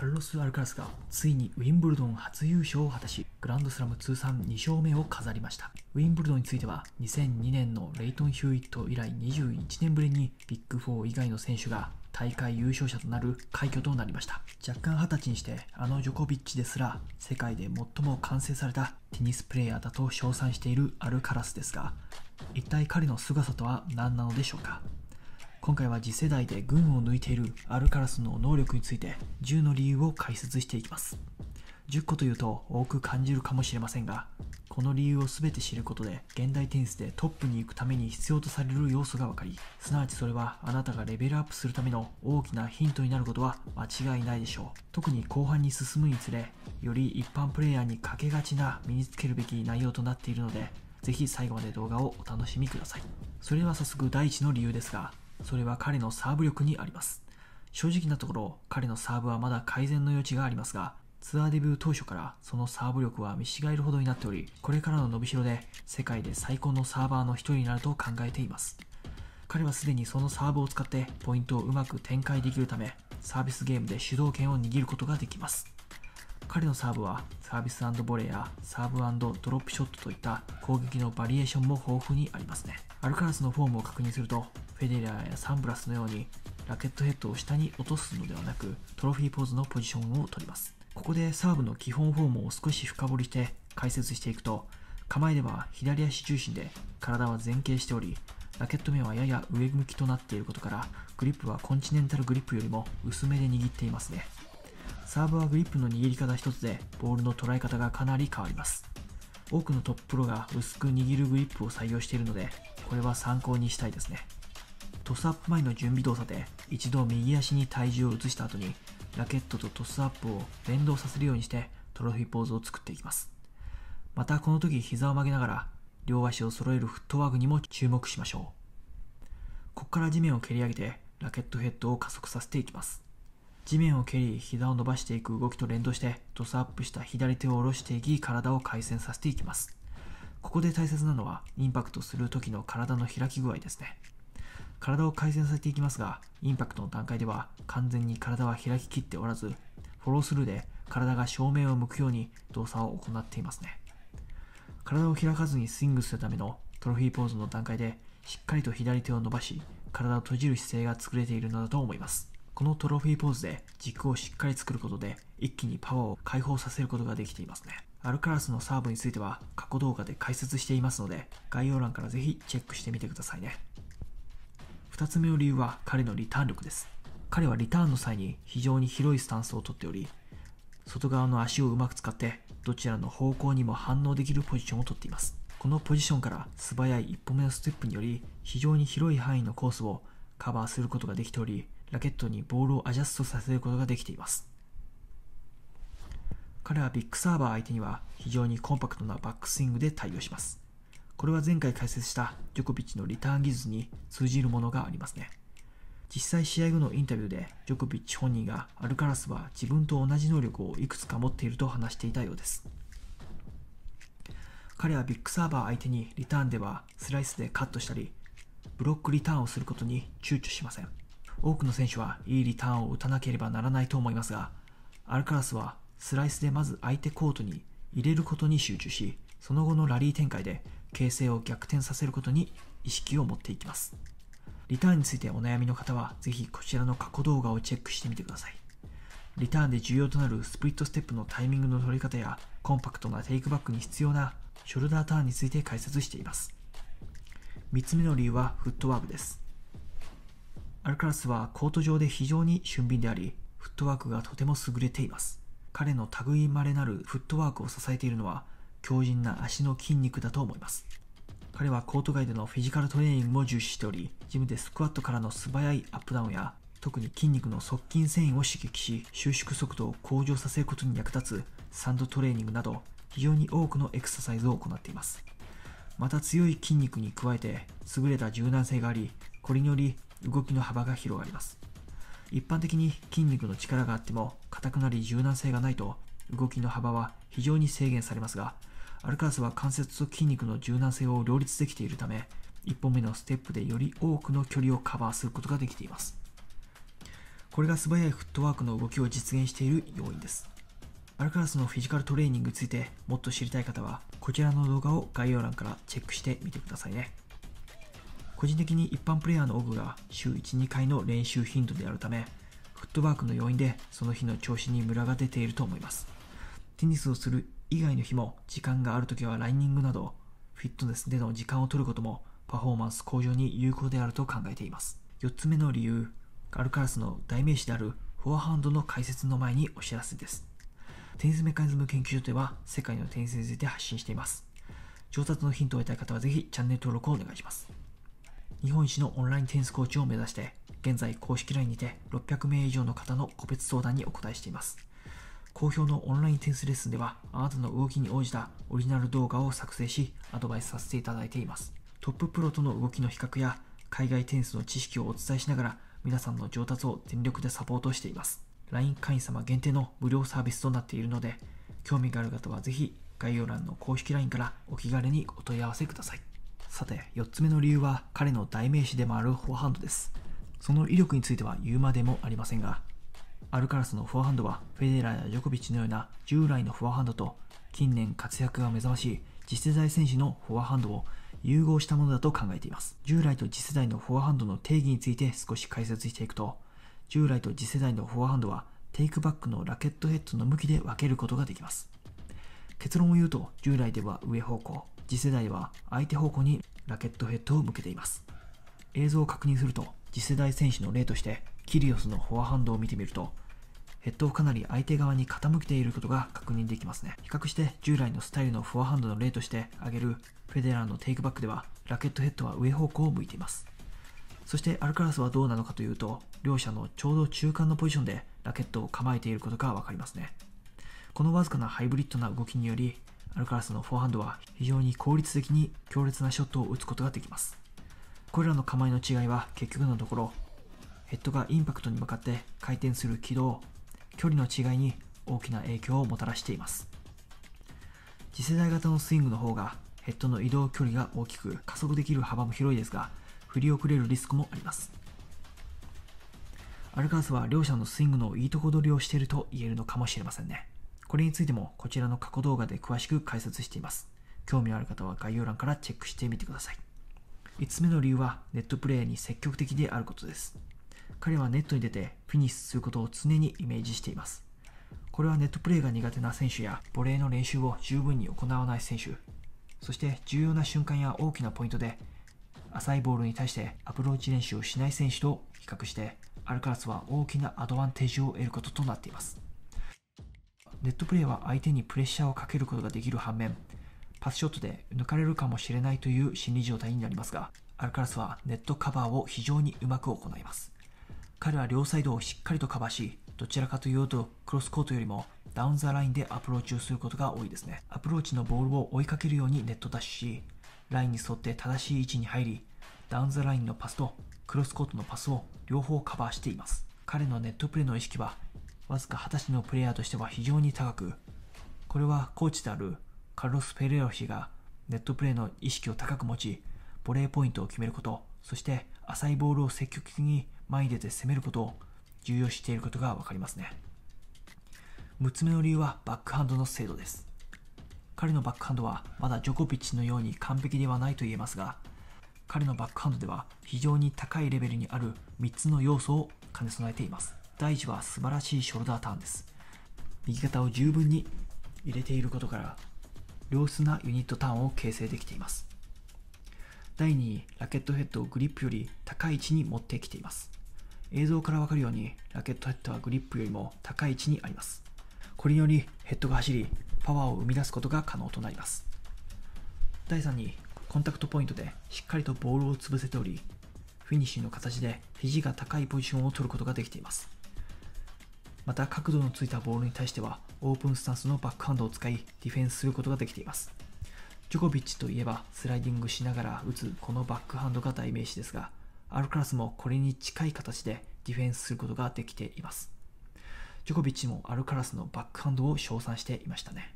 カルロス・アルカラスがついにウィンブルドン初優勝を果たしグランドスラム通算2勝目を飾りましたウィンブルドンについては2002年のレイトン・ヒューイット以来21年ぶりにビッグ4以外の選手が大会優勝者となる快挙となりました若干二十歳にしてあのジョコビッチですら世界で最も完成されたテニスプレーヤーだと称賛しているアルカラスですが一体彼の姿とは何なのでしょうか今回は次世代で群を抜いているアルカラスの能力について10の理由を解説していきます10個というと多く感じるかもしれませんがこの理由を全て知ることで現代テニスでトップに行くために必要とされる要素が分かりすなわちそれはあなたがレベルアップするための大きなヒントになることは間違いないでしょう特に後半に進むにつれより一般プレイヤーにかけがちな身につけるべき内容となっているのでぜひ最後まで動画をお楽しみくださいそれでは早速第1の理由ですがそれは彼のサーブ力にあります。正直なところ、彼のサーブはまだ改善の余地がありますが、ツアーデビュー当初からそのサーブ力は見違えるほどになっており、これからの伸びしろで世界で最高のサーバーの一人になると考えています。彼はすでにそのサーブを使ってポイントをうまく展開できるため、サービスゲームで主導権を握ることができます。彼のサーブはサービスボレーやサーブドロップショットといった攻撃のバリエーションも豊富にありますね。アルカラスのフォームを確認すると、フェデラーやサンブラスのようにラケットヘッドを下に落とすのではなくトロフィーポーズのポジションを取りますここでサーブの基本フォームを少し深掘りして解説していくと構えでは左足中心で体は前傾しておりラケット面はやや上向きとなっていることからグリップはコンチネンタルグリップよりも薄めで握っていますねサーブはグリップの握り方一つでボールの捉え方がかなり変わります多くのトッププロが薄く握るグリップを採用しているのでこれは参考にしたいですねトスアップ前の準備動作で一度右足に体重を移した後にラケットとトスアップを連動させるようにしてトロフィーポーズを作っていきますまたこの時膝を曲げながら両足を揃えるフットワークにも注目しましょうここから地面を蹴り上げてラケットヘッドを加速させていきます地面を蹴り膝を伸ばしていく動きと連動してトスアップした左手を下ろしていき体を回旋させていきますここで大切なのはインパクトする時の体の開き具合ですね体を改善させていきますが、インパクトの段階では完全に体は開ききっておらず、フォロースルーで体が正面を向くように動作を行っていますね。体を開かずにスイングするためのトロフィーポーズの段階で、しっかりと左手を伸ばし、体を閉じる姿勢が作れているのだと思います。このトロフィーポーズで軸をしっかり作ることで、一気にパワーを解放させることができていますね。アルカラスのサーブについては過去動画で解説していますので、概要欄からぜひチェックしてみてくださいね。2つ目の理由は彼のリターン力です。彼はリターンの際に非常に広いスタンスをとっており、外側の足をうまく使ってどちらの方向にも反応できるポジションをとっています。このポジションから素早い1歩目のステップにより非常に広い範囲のコースをカバーすることができており、ラケットにボールをアジャストさせることができています。彼はビッグサーバー相手には非常にコンパクトなバックスイングで対応します。これは前回解説したジョコビッチのリターン技術に通じるものがありますね。実際試合後のインタビューでジョコビッチ本人がアルカラスは自分と同じ能力をいくつか持っていると話していたようです。彼はビッグサーバー相手にリターンではスライスでカットしたり、ブロックリターンをすることに躊躇しません。多くの選手はいいリターンを打たなければならないと思いますが、アルカラスはスライスでまず相手コートに入れることに集中し、その後のラリー展開で形勢を逆転させることに意識を持っていきますリターンについてお悩みの方はぜひこちらの過去動画をチェックしてみてくださいリターンで重要となるスプリットステップのタイミングの取り方やコンパクトなテイクバックに必要なショルダーターンについて解説しています3つ目の理由はフットワークですアルカラスはコート上で非常に俊敏でありフットワークがとても優れています彼の類まれなるフットワークを支えているのは強靭な足の筋肉だと思います。彼はコート外でのフィジカルトレーニングも重視しており、ジムでスクワットからの素早いアップダウンや、特に筋肉の側筋繊維を刺激し、収縮速度を向上させることに役立つサンドトレーニングなど、非常に多くのエクササイズを行っています。また強い筋肉に加えて、優れた柔軟性があり、これにより動きの幅が広がります。一般的に筋肉の力があっても硬くなり柔軟性がないと動きの幅は非常に制限されますがアルカラスは関節と筋肉の柔軟性を両立できているため、1本目のステップでより多くの距離をカバーすることができています。これが素早いフットワークの動きを実現している要因です。アルカラスのフィジカルトレーニングについてもっと知りたい方は、こちらの動画を概要欄からチェックしてみてくださいね。個人的に一般プレイヤーの多くが週1、2回の練習頻度であるため、フットワークの要因でその日の調子にムラが出ていると思います。テニスをする以外の日も時間があるときはランニングなどフィットネスでの時間を取ることもパフォーマンス向上に有効であると考えています4つ目の理由アルカラスの代名詞であるフォアハンドの解説の前にお知らせですテニスメカニズム研究所では世界のテニスについて発信しています上達のヒントを得たい方はぜひチャンネル登録をお願いします日本一のオンラインテニスコーチを目指して現在公式 LINE にて600名以上の方の個別相談にお答えしています好評のオンラインテニスレッスンでは、あなたの動きに応じたオリジナル動画を作成し、アドバイスさせていただいています。トッププロとの動きの比較や、海外テニスの知識をお伝えしながら、皆さんの上達を全力でサポートしています。LINE 会員様限定の無料サービスとなっているので、興味がある方はぜひ概要欄の公式 LINE からお気軽にお問い合わせください。さて、4つ目の理由は彼の代名詞でもあるフォアハンドです。その威力については言うまでもありませんが、アルカラスのフォアハンドはフェデラーやジョコビッチのような従来のフォアハンドと近年活躍が目覚ましい次世代選手のフォアハンドを融合したものだと考えています。従来と次世代のフォアハンドの定義について少し解説していくと、従来と次世代のフォアハンドはテイクバックのラケットヘッドの向きで分けることができます。結論を言うと、従来では上方向、次世代は相手方向にラケットヘッドを向けています。映像を確認すると、次世代選手の例としてキリオスのフォアハンドを見てみるとヘッドをかなり相手側に傾けていることが確認できますね比較して従来のスタイルのフォアハンドの例として挙げるフェデラーのテイクバックではラケットヘッドは上方向を向いていますそしてアルカラスはどうなのかというと両者のちょうど中間のポジションでラケットを構えていることが分かりますねこのわずかなハイブリッドな動きによりアルカラスのフォアハンドは非常に効率的に強烈なショットを打つことができますこれらの構えの違いは結局のところヘッドがインパクトに向かって回転する軌道距離の違いに大きな影響をもたらしています次世代型のスイングの方がヘッドの移動距離が大きく加速できる幅も広いですが振り遅れるリスクもありますアルカースは両者のスイングのいいとこ取りをしていると言えるのかもしれませんねこれについてもこちらの過去動画で詳しく解説しています興味のある方は概要欄からチェックしてみてください5つ目の理由はネットプレーに積極的であることです。彼はネットに出てフィニッシュすることを常にイメージしています。これはネットプレーが苦手な選手やボレーの練習を十分に行わない選手、そして重要な瞬間や大きなポイントで浅いボールに対してアプローチ練習をしない選手と比較してアルカラスは大きなアドバンテージを得ることとなっています。ネットプレーは相手にプレッシャーをかけることができる反面、パスショットで抜かれるかもしれないという心理状態になりますが、アルカラスはネットカバーを非常にうまく行います。彼は両サイドをしっかりとカバーし、どちらかというとクロスコートよりもダウンザラインでアプローチをすることが多いですね。アプローチのボールを追いかけるようにネットダッシュし、ラインに沿って正しい位置に入り、ダウンザラインのパスとクロスコートのパスを両方カバーしています。彼のネットプレーの意識は、わずか20歳のプレイヤーとしては非常に高く、これはコーチであるカルロス・ペレロ氏がネットプレーの意識を高く持ち、ボレーポイントを決めること、そして浅いボールを積極的に前に出て攻めることを重要視していることが分かりますね。6つ目の理由はバックハンドの精度です。彼のバックハンドはまだジョコビッチのように完璧ではないと言えますが、彼のバックハンドでは非常に高いレベルにある3つの要素を兼ね備えています。第1は素晴らしいショルダーターンです。右肩を十分に入れていることから良質なユニットターンを形成できています第2位、ラケットヘッドをグリップより高い位置に持ってきています映像からわかるようにラケットヘッドはグリップよりも高い位置にありますこれによりヘッドが走りパワーを生み出すことが可能となります第3にコンタクトポイントでしっかりとボールを潰せておりフィニッシュの形で肘が高いポジションを取ることができていますまた角度のついたボールに対してはオープンスタンスのバックハンドを使いディフェンスすることができていますジョコビッチといえばスライディングしながら打つこのバックハンドが代名詞ですがアルカラスもこれに近い形でディフェンスすることができていますジョコビッチもアルカラスのバックハンドを称賛していましたね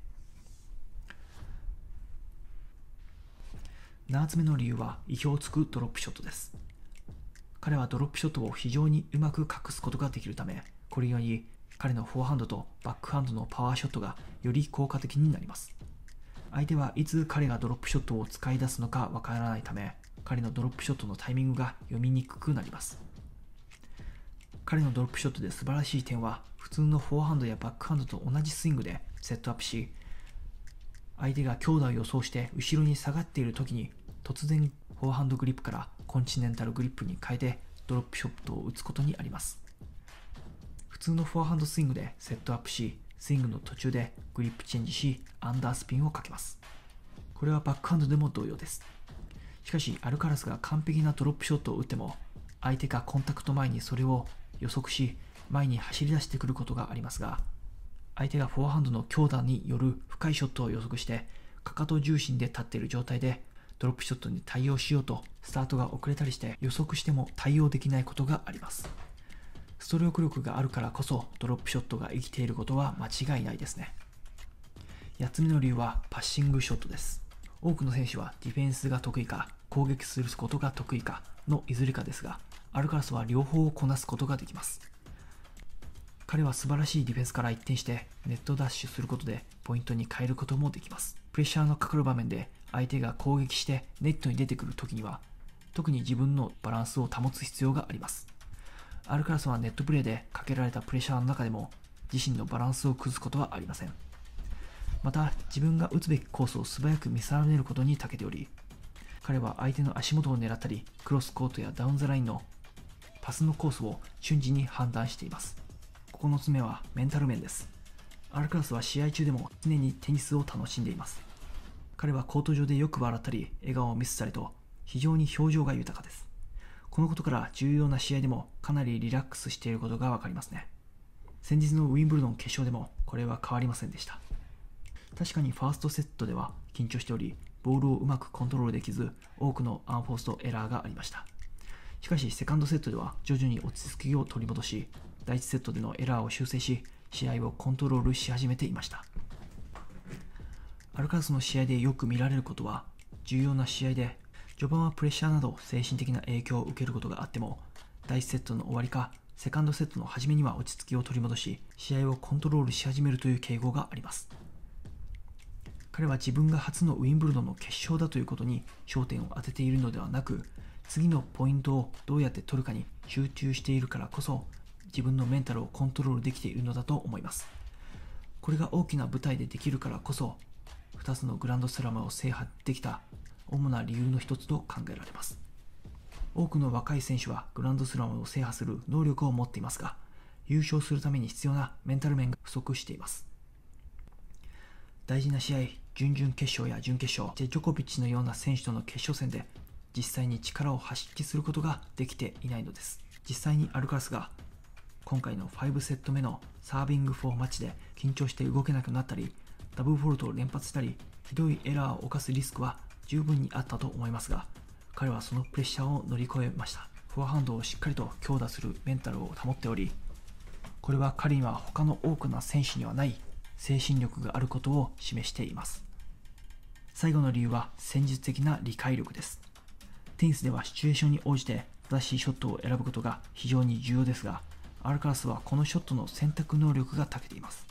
7つ目の理由は意表をつくドロップショットです彼はドロップショットを非常にうまく隠すことができるためこれより彼のフォアハンドとバックハンドのパワーショットがより効果的になります。相手はいつ彼がドロップショットを使い出すのかわからないため、彼のドロップショットのタイミングが読みにくくなります。彼のドロップショットで素晴らしい点は、普通のフォアハンドやバックハンドと同じスイングでセットアップし、相手が強打を予想して後ろに下がっている時に、突然フォアハンドグリップからコンチネンタルグリップに変えてドロップショットを打つことにあります。普通のフォアハンドスイングでセットアップし、スイングの途中でグリップチェンジし、アンダースピンをかけます。これはバックハンドでも同様です。しかし、アルカラスが完璧なドロップショットを打っても、相手がコンタクト前にそれを予測し、前に走り出してくることがありますが、相手がフォアハンドの強打による深いショットを予測して、かかと重心で立っている状態で、ドロップショットに対応しようと、スタートが遅れたりして予測しても対応できないことがあります。ストローク力があるからこそドロップショットが生きていることは間違いないですね。8つ目の理由はパッシングショットです。多くの選手はディフェンスが得意か攻撃することが得意かのいずれかですが、アルカラスは両方をこなすことができます。彼は素晴らしいディフェンスから一転してネットダッシュすることでポイントに変えることもできます。プレッシャーのかかる場面で相手が攻撃してネットに出てくる時には特に自分のバランスを保つ必要があります。アルカラスはネットプレーでかけられたプレッシャーの中でも自身のバランスを崩すことはありませんまた自分が打つべきコースを素早く見定めることに長けており彼は相手の足元を狙ったりクロスコートやダウンザラインのパスのコースを瞬時に判断しています9つ目はメンタル面ですアルカラスは試合中でも常にテニスを楽しんでいます彼はコート上でよく笑ったり笑顔を見せたりと非常に表情が豊かですこのことから重要な試合でもかなりリラックスしていることが分かりますね。先日のウィンブルドン決勝でもこれは変わりませんでした。確かにファーストセットでは緊張しており、ボールをうまくコントロールできず、多くのアンフォーストエラーがありました。しかし、セカンドセットでは徐々に落ち着きを取り戻し、第1セットでのエラーを修正し、試合をコントロールし始めていました。アルカラスの試合でよく見られることは、重要な試合で序盤はプレッシャーなど精神的な影響を受けることがあっても、第1セットの終わりか、セカンドセットの初めには落ち着きを取り戻し、試合をコントロールし始めるという傾向があります。彼は自分が初のウィンブルドンの決勝だということに焦点を当てているのではなく、次のポイントをどうやって取るかに集中しているからこそ、自分のメンタルをコントロールできているのだと思います。これが大きな舞台でできるからこそ、2つのグランドスラムを制覇できた主な理由の一つと考えられます多くの若い選手はグランドスラムを制覇する能力を持っていますが優勝するために必要なメンタル面が不足しています大事な試合準々決勝や準決勝ジェジョコビッチのような選手との決勝戦で実際に力を発揮することができていないのです実際にアルカラスが今回の5セット目のサービング4マッチで緊張して動けなくなったりダブルフォルトを連発したりひどいエラーを犯すリスクは十分にあったと思いますが、彼はそのプレッシャーを乗り越えました。フォアハンドをしっかりと強打するメンタルを保っており、これは彼には他の多くの選手にはない精神力があることを示しています。最後の理由は戦術的な理解力です。テニスではシチュエーションに応じて正しいショットを選ぶことが非常に重要ですが、アルカラスはこのショットの選択能力が長けています。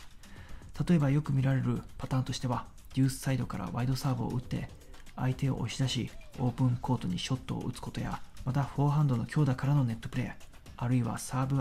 例えばよく見られるパターンとしては、デュースサイドからワイドサーブを打って、相手を押し出し、オープンコートにショットを打つことや、またフォアハンドの強打からのネットプレー、あるいはサーブ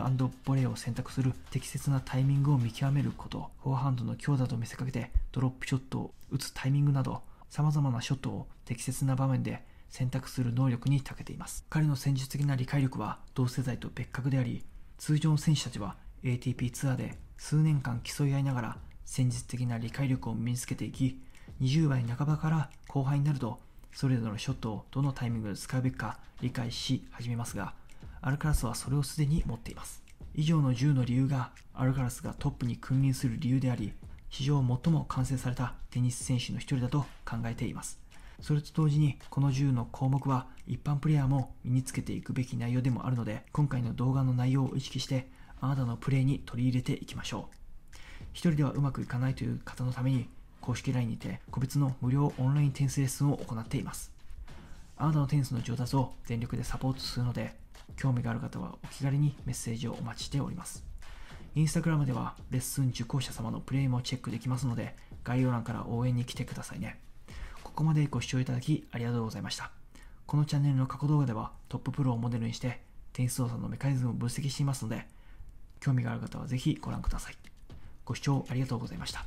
ボレーを選択する適切なタイミングを見極めること、フォアハンドの強打と見せかけてドロップショットを打つタイミングなど、様々なショットを適切な場面で選択する能力に長けています。彼の戦術的な理解力は同世代と別格であり、通常の選手たちは ATP ツアーで数年間競い合いながら戦術的な理解力を身につけていき、20倍半ばから後輩になるとそれぞれのショットをどのタイミングで使うべきか理解し始めますがアルカラスはそれをすでに持っています以上の10の理由がアルカラスがトップに君臨する理由であり史上最も完成されたテニス選手の一人だと考えていますそれと同時にこの10の項目は一般プレイヤーも身につけていくべき内容でもあるので今回の動画の内容を意識してあなたのプレーに取り入れていきましょう一人ではうまくいかないという方のために公式 LINE にて個別の無料オンライン転生スレッスンを行っています。あなたのテニスの上達を全力でサポートするので、興味がある方はお気軽にメッセージをお待ちしております。インスタグラムではレッスン受講者様のプレイもチェックできますので、概要欄から応援に来てくださいね。ここまでご視聴いただきありがとうございました。このチャンネルの過去動画ではトッププロをモデルにしてテニス操作のメカニズムを分析していますので、興味がある方はぜひご覧ください。ご視聴ありがとうございました。